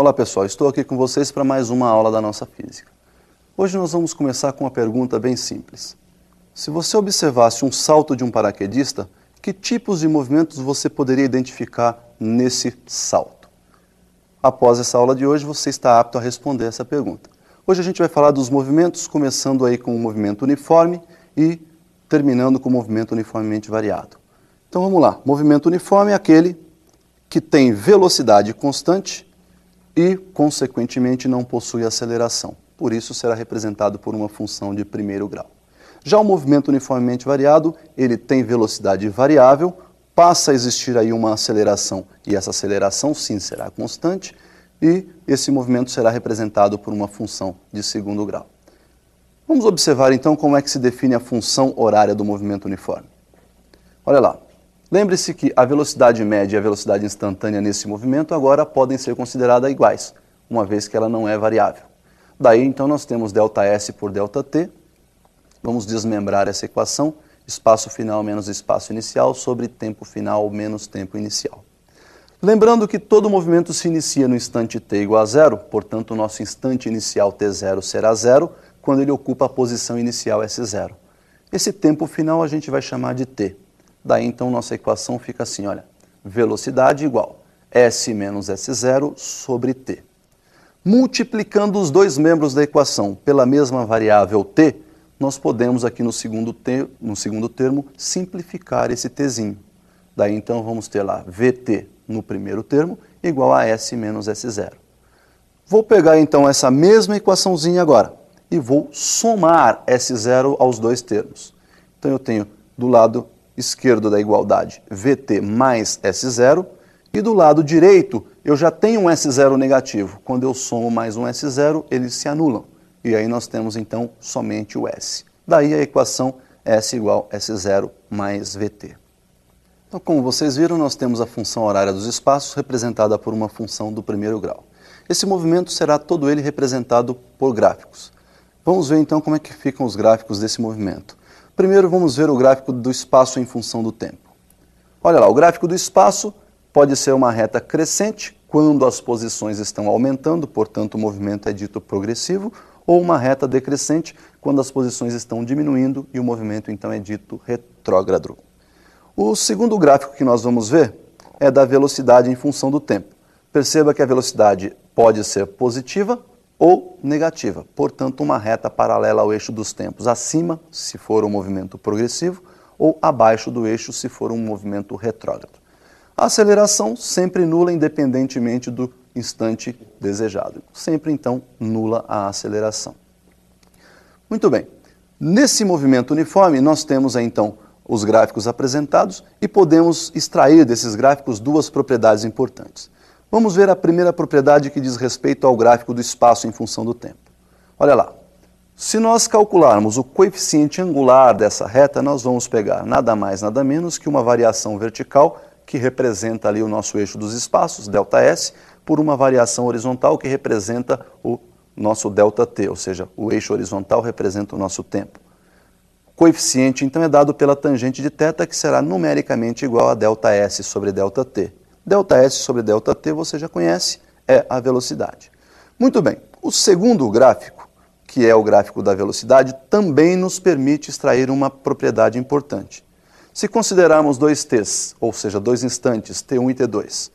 Olá pessoal, estou aqui com vocês para mais uma aula da nossa física. Hoje nós vamos começar com uma pergunta bem simples. Se você observasse um salto de um paraquedista, que tipos de movimentos você poderia identificar nesse salto? Após essa aula de hoje, você está apto a responder essa pergunta. Hoje a gente vai falar dos movimentos, começando aí com o movimento uniforme e terminando com o movimento uniformemente variado. Então vamos lá. Movimento uniforme é aquele que tem velocidade constante e, consequentemente, não possui aceleração. Por isso, será representado por uma função de primeiro grau. Já o movimento uniformemente variado, ele tem velocidade variável, passa a existir aí uma aceleração, e essa aceleração sim será constante, e esse movimento será representado por uma função de segundo grau. Vamos observar então como é que se define a função horária do movimento uniforme. Olha lá, Lembre-se que a velocidade média e a velocidade instantânea nesse movimento agora podem ser consideradas iguais, uma vez que ela não é variável. Daí, então, nós temos ΔS por ΔT. Vamos desmembrar essa equação, espaço final menos espaço inicial sobre tempo final menos tempo inicial. Lembrando que todo movimento se inicia no instante t igual a zero, portanto, o nosso instante inicial t0 será zero quando ele ocupa a posição inicial s0. Esse tempo final a gente vai chamar de t. Daí então nossa equação fica assim, olha, velocidade igual S menos S0 sobre T. Multiplicando os dois membros da equação pela mesma variável T, nós podemos aqui no segundo, te, no segundo termo simplificar esse Tzinho. Daí então vamos ter lá VT no primeiro termo igual a S menos S0. Vou pegar então essa mesma equaçãozinha agora e vou somar S0 aos dois termos. Então eu tenho do lado esquerdo da igualdade, VT mais S0, e do lado direito eu já tenho um S0 negativo. Quando eu somo mais um S0, eles se anulam. E aí nós temos então somente o S. Daí a equação S igual S0 mais VT. Então, como vocês viram, nós temos a função horária dos espaços representada por uma função do primeiro grau. Esse movimento será todo ele representado por gráficos. Vamos ver então como é que ficam os gráficos desse movimento. Primeiro vamos ver o gráfico do espaço em função do tempo. Olha lá, o gráfico do espaço pode ser uma reta crescente quando as posições estão aumentando, portanto o movimento é dito progressivo, ou uma reta decrescente quando as posições estão diminuindo e o movimento então é dito retrógrado. O segundo gráfico que nós vamos ver é da velocidade em função do tempo. Perceba que a velocidade pode ser positiva ou negativa, portanto, uma reta paralela ao eixo dos tempos, acima, se for um movimento progressivo, ou abaixo do eixo, se for um movimento retrógrado. A aceleração sempre nula, independentemente do instante desejado. Sempre, então, nula a aceleração. Muito bem. Nesse movimento uniforme, nós temos, então, os gráficos apresentados e podemos extrair desses gráficos duas propriedades importantes. Vamos ver a primeira propriedade que diz respeito ao gráfico do espaço em função do tempo. Olha lá. Se nós calcularmos o coeficiente angular dessa reta, nós vamos pegar nada mais, nada menos que uma variação vertical que representa ali o nosso eixo dos espaços, ΔS, por uma variação horizontal que representa o nosso ΔT, ou seja, o eixo horizontal representa o nosso tempo. O coeficiente, então, é dado pela tangente de θ, que será numericamente igual a ΔS sobre ΔT. ΔS sobre ΔT você já conhece, é a velocidade. Muito bem, o segundo gráfico, que é o gráfico da velocidade, também nos permite extrair uma propriedade importante. Se considerarmos dois T's, ou seja, dois instantes, T1 e T2,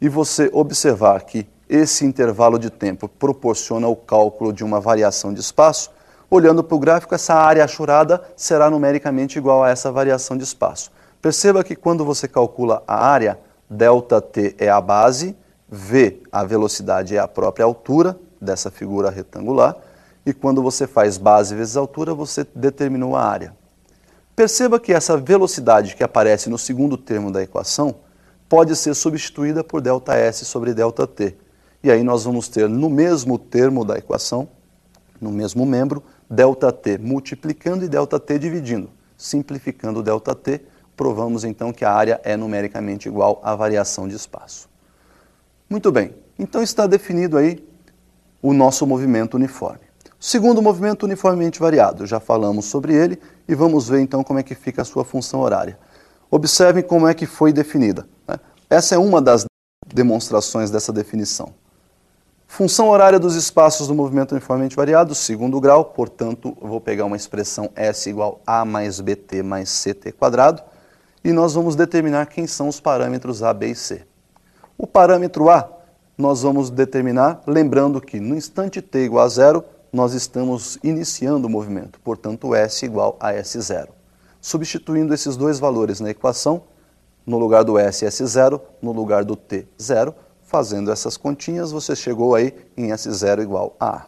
e você observar que esse intervalo de tempo proporciona o cálculo de uma variação de espaço, olhando para o gráfico, essa área achurada será numericamente igual a essa variação de espaço. Perceba que quando você calcula a área, ΔT é a base, V, a velocidade é a própria altura dessa figura retangular, e quando você faz base vezes altura, você determinou a área. Perceba que essa velocidade que aparece no segundo termo da equação pode ser substituída por ΔS sobre ΔT. E aí nós vamos ter no mesmo termo da equação, no mesmo membro, ΔT multiplicando e ΔT dividindo, simplificando ΔT provamos então que a área é numericamente igual à variação de espaço. Muito bem, então está definido aí o nosso movimento uniforme. Segundo movimento uniformemente variado, já falamos sobre ele e vamos ver então como é que fica a sua função horária. Observe como é que foi definida. Né? Essa é uma das demonstrações dessa definição. Função horária dos espaços do movimento uniformemente variado, segundo grau, portanto, eu vou pegar uma expressão S igual a mais bt mais ct quadrado e nós vamos determinar quem são os parâmetros A, B e C. O parâmetro A nós vamos determinar, lembrando que no instante t igual a zero, nós estamos iniciando o movimento, portanto S igual a S0. Substituindo esses dois valores na equação, no lugar do S, S0, no lugar do T, zero, fazendo essas continhas, você chegou aí em s zero igual a A.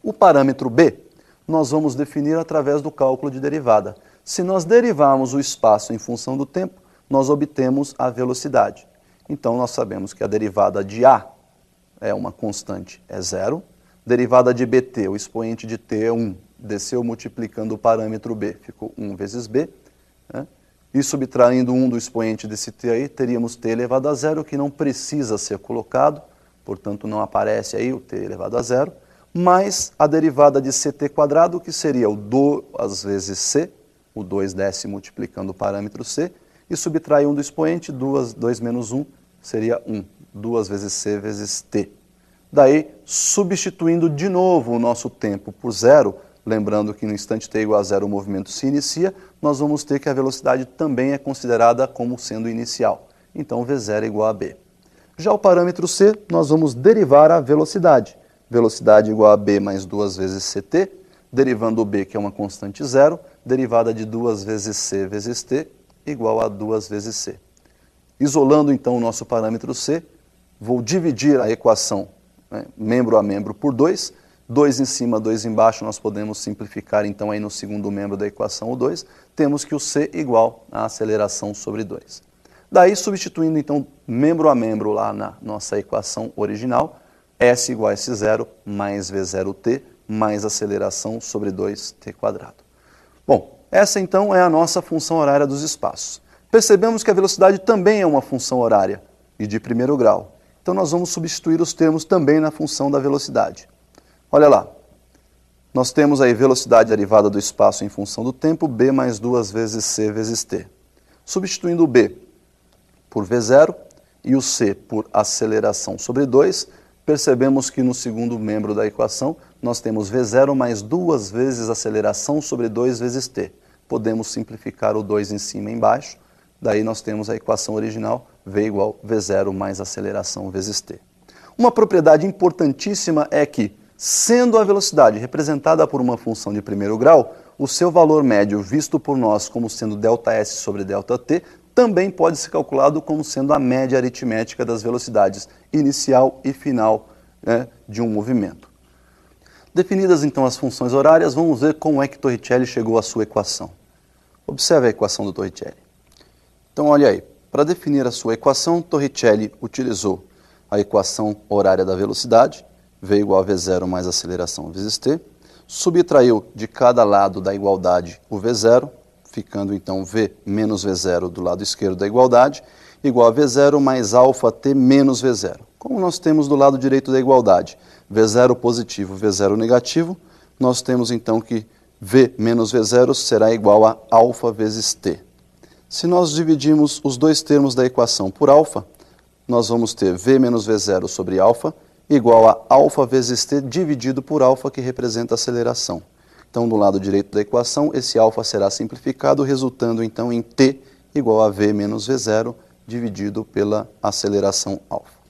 O parâmetro B nós vamos definir através do cálculo de derivada. Se nós derivarmos o espaço em função do tempo, nós obtemos a velocidade. Então, nós sabemos que a derivada de A é uma constante, é zero. Derivada de bt, o expoente de t é 1, desceu multiplicando o parâmetro b, ficou 1 vezes b. Né? E subtraindo 1 do expoente desse t aí, teríamos t elevado a zero, que não precisa ser colocado, portanto não aparece aí o t elevado a zero, mais a derivada de ct quadrado, que seria o 2 vezes c, o 2 desce multiplicando o parâmetro C, e subtrai 1 um do expoente, 2, 2 menos 1 seria 1, 2 vezes C vezes T. Daí, substituindo de novo o nosso tempo por zero, lembrando que no instante t igual a zero o movimento se inicia, nós vamos ter que a velocidade também é considerada como sendo inicial. Então, V0 é igual a B. Já o parâmetro C, nós vamos derivar a velocidade. Velocidade igual a B mais duas vezes CT, derivando o b, que é uma constante zero, derivada de 2 vezes c vezes t, igual a 2 vezes c. Isolando, então, o nosso parâmetro c, vou dividir a equação né, membro a membro por 2, 2 em cima, 2 embaixo, nós podemos simplificar, então, aí no segundo membro da equação, o 2, temos que o c igual à aceleração sobre 2. Daí, substituindo, então, membro a membro lá na nossa equação original, s igual a s0 mais v0t, mais aceleração sobre 2t quadrado. Bom, essa então é a nossa função horária dos espaços. Percebemos que a velocidade também é uma função horária e de primeiro grau. Então nós vamos substituir os termos também na função da velocidade. Olha lá, nós temos aí velocidade derivada do espaço em função do tempo, b mais 2 vezes c vezes t. Substituindo o b por v0 e o c por aceleração sobre 2, percebemos que no segundo membro da equação nós temos V0 mais duas vezes aceleração sobre 2 vezes t. Podemos simplificar o 2 em cima e embaixo, daí nós temos a equação original V igual V0 mais aceleração vezes t. Uma propriedade importantíssima é que, sendo a velocidade representada por uma função de primeiro grau, o seu valor médio, visto por nós como sendo ΔS sobre ΔT, também pode ser calculado como sendo a média aritmética das velocidades inicial e final né, de um movimento. Definidas então as funções horárias, vamos ver como é que Torricelli chegou à sua equação. Observe a equação do Torricelli. Então, olha aí, para definir a sua equação, Torricelli utilizou a equação horária da velocidade, v igual a v0 mais aceleração vezes t, subtraiu de cada lado da igualdade o v0, ficando então v menos v0 do lado esquerdo da igualdade, igual a v0 mais alfa t menos v0 como nós temos do lado direito da igualdade, V0 positivo, V0 negativo, nós temos então que V menos V0 será igual a alfa vezes T. Se nós dividimos os dois termos da equação por alfa, nós vamos ter V menos V0 sobre alfa igual a alfa vezes T dividido por alfa, que representa a aceleração. Então, do lado direito da equação, esse alfa será simplificado, resultando então em T igual a V menos V0 dividido pela aceleração alfa.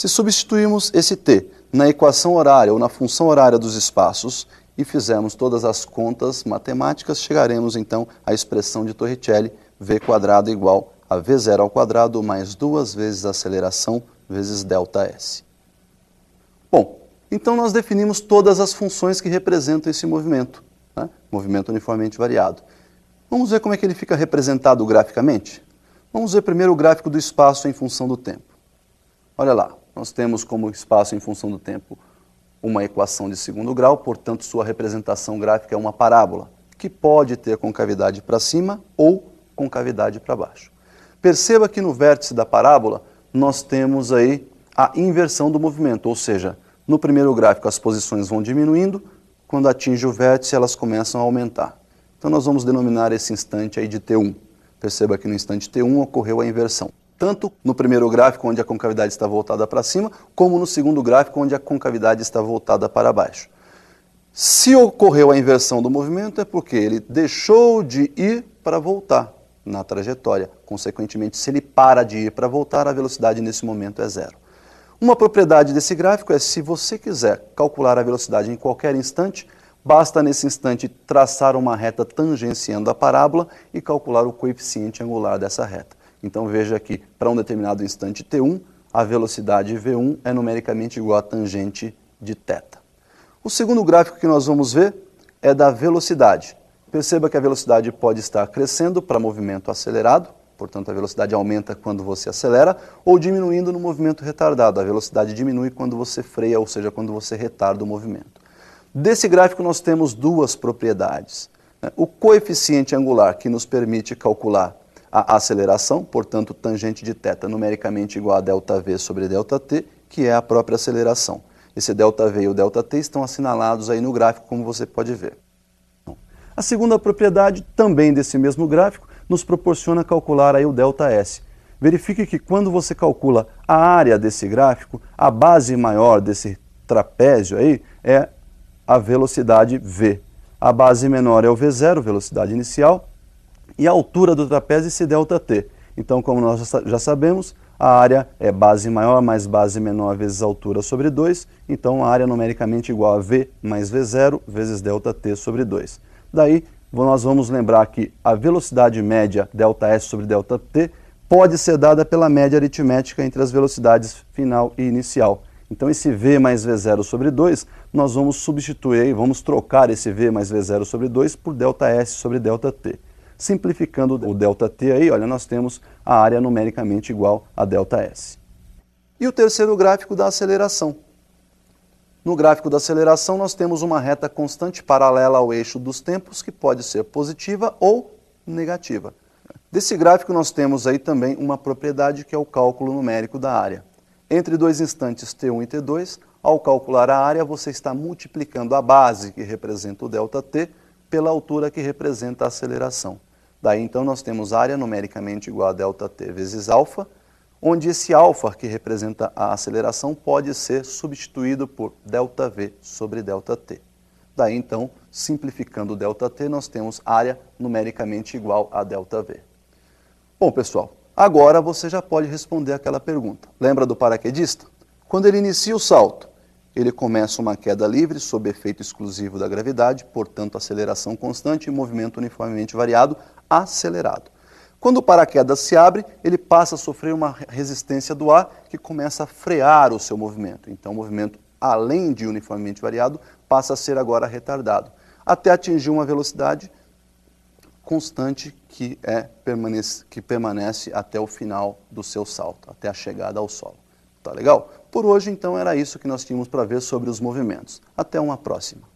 Se substituirmos esse t na equação horária ou na função horária dos espaços e fizermos todas as contas matemáticas, chegaremos então à expressão de Torricelli v quadrado igual a v0 ao quadrado mais duas vezes a aceleração vezes delta s. Bom, então nós definimos todas as funções que representam esse movimento, né? movimento uniformemente variado. Vamos ver como é que ele fica representado graficamente? Vamos ver primeiro o gráfico do espaço em função do tempo. Olha lá, nós temos como espaço em função do tempo uma equação de segundo grau, portanto, sua representação gráfica é uma parábola, que pode ter concavidade para cima ou concavidade para baixo. Perceba que no vértice da parábola nós temos aí a inversão do movimento, ou seja, no primeiro gráfico as posições vão diminuindo, quando atinge o vértice elas começam a aumentar. Então nós vamos denominar esse instante aí de T1. Perceba que no instante T1 ocorreu a inversão tanto no primeiro gráfico, onde a concavidade está voltada para cima, como no segundo gráfico, onde a concavidade está voltada para baixo. Se ocorreu a inversão do movimento, é porque ele deixou de ir para voltar na trajetória. Consequentemente, se ele para de ir para voltar, a velocidade nesse momento é zero. Uma propriedade desse gráfico é se você quiser calcular a velocidade em qualquer instante, basta nesse instante traçar uma reta tangenciando a parábola e calcular o coeficiente angular dessa reta. Então veja que para um determinado instante t1, a velocidade v1 é numericamente igual à tangente de θ. O segundo gráfico que nós vamos ver é da velocidade. Perceba que a velocidade pode estar crescendo para movimento acelerado, portanto a velocidade aumenta quando você acelera, ou diminuindo no movimento retardado, a velocidade diminui quando você freia, ou seja, quando você retarda o movimento. Desse gráfico nós temos duas propriedades. O coeficiente angular, que nos permite calcular a aceleração, portanto, tangente de θ numericamente igual a ΔV sobre ΔT, que é a própria aceleração. Esse ΔV e o ΔT estão assinalados aí no gráfico, como você pode ver. A segunda propriedade, também desse mesmo gráfico, nos proporciona calcular aí o ΔS. Verifique que quando você calcula a área desse gráfico, a base maior desse trapézio aí é a velocidade v. A base menor é o v0, velocidade inicial, e a altura do trapézio esse ΔT. Então, como nós já sabemos, a área é base maior mais base menor vezes altura sobre 2, então a área numericamente igual a V mais V0 vezes ΔT sobre 2. Daí, nós vamos lembrar que a velocidade média ΔS sobre ΔT pode ser dada pela média aritmética entre as velocidades final e inicial. Então, esse V mais V0 sobre 2, nós vamos substituir, vamos trocar esse V mais V0 sobre 2 por ΔS sobre ΔT. Simplificando o ΔT aí, olha, nós temos a área numericamente igual a ΔS. E o terceiro gráfico da aceleração. No gráfico da aceleração, nós temos uma reta constante paralela ao eixo dos tempos, que pode ser positiva ou negativa. Desse gráfico, nós temos aí também uma propriedade que é o cálculo numérico da área. Entre dois instantes T1 e T2, ao calcular a área, você está multiplicando a base, que representa o ΔT, pela altura que representa a aceleração. Daí então nós temos área numericamente igual a ΔT vezes alfa, onde esse alfa, que representa a aceleração, pode ser substituído por ΔV sobre ΔT. Daí então, simplificando ΔT, nós temos área numericamente igual a ΔV. Bom, pessoal, agora você já pode responder aquela pergunta. Lembra do paraquedista? Quando ele inicia o salto, ele começa uma queda livre sob efeito exclusivo da gravidade, portanto, aceleração constante e movimento uniformemente variado, acelerado. Quando o paraquedas se abre, ele passa a sofrer uma resistência do ar que começa a frear o seu movimento. Então, o movimento, além de uniformemente variado, passa a ser agora retardado, até atingir uma velocidade constante que, é, permanece, que permanece até o final do seu salto, até a chegada ao solo. Tá legal? Por hoje, então, era isso que nós tínhamos para ver sobre os movimentos. Até uma próxima.